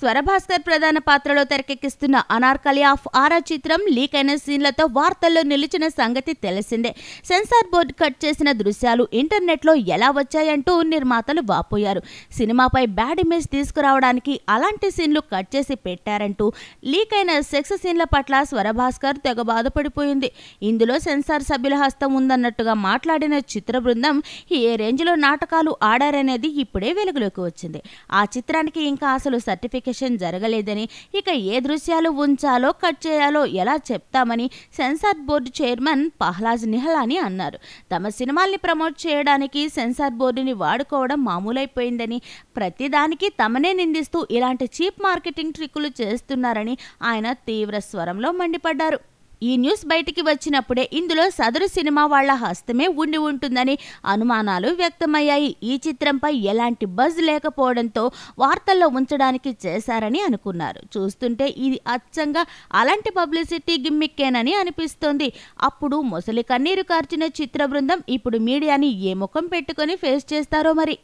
స్వరభాస్కర్ ప్రధాన పాత్రలో తెరకెక్కిస్తున్న అనార్కలి ఆఫ్ ఆరా చిత్రం లీక్ అయిన సీన్లతో వార్తల్లో నిలిచిన సంగతి తెలిసిందే సెన్సార్ బోర్డు కట్ చేసిన దృశ్యాలు ఇంటర్నెట్లో ఎలా వచ్చాయంటూ నిర్మాతలు వాపోయారు సినిమాపై బ్యాడ్ ఇమేజ్ తీసుకురావడానికి అలాంటి సీన్లు కట్ చేసి పెట్టారంటూ లీక్ అయిన సెక్స్ సీన్ల పట్ల స్వరభాస్కర్ తెగ బాధపడిపోయింది ఇందులో సెన్సార్ సభ్యుల హస్తం ఉందన్నట్టుగా మాట్లాడిన చిత్ర బృందం ఏ రేంజ్లో నాటకాలు ఆడారనేది ఇప్పుడే వెలుగులోకి వచ్చింది ఆ చిత్రానికి ఇంకా అసలు సర్టిఫికేట్ కమ్యూనికేషన్ జరగలేదని ఇక ఏ దృశ్యాలు ఉంచాలో కట్ చేయాలో ఎలా చెప్తామని censor board chairman Pahlaj Nihalani అన్నారు తమ సినిమాల్ని ప్రమోట్ చేయడానికి సెన్సార్ బోర్డుని వాడుకోవడం మామూలైపోయిందని ప్రతిదానికి తమనే నిందిస్తూ ఇలాంటి చీప్ మార్కెటింగ్ ట్రిక్కులు చేస్తున్నారని ఆయన తీవ్ర స్వరంలో మండిపడ్డారు ఈ న్యూస్ బయటికి వచ్చినప్పుడే ఇందులో సదరు సినిమా వాళ్ల హస్తమే ఉండి ఉంటుందని అనుమానాలు వ్యక్తమయ్యాయి ఈ చిత్రంపై ఎలాంటి బజ్ లేకపోవడంతో వార్తల్లో ఉంచడానికి చేశారని అనుకున్నారు చూస్తుంటే ఇది అచ్చంగా అలాంటి పబ్లిసిటీ గిమ్మిక్కేనని అనిపిస్తోంది అప్పుడు ముసలి కన్నీరు కార్చిన చిత్ర బృందం ఇప్పుడు మీడియాని ఏ ముఖం పెట్టుకొని ఫేస్ చేస్తారో మరి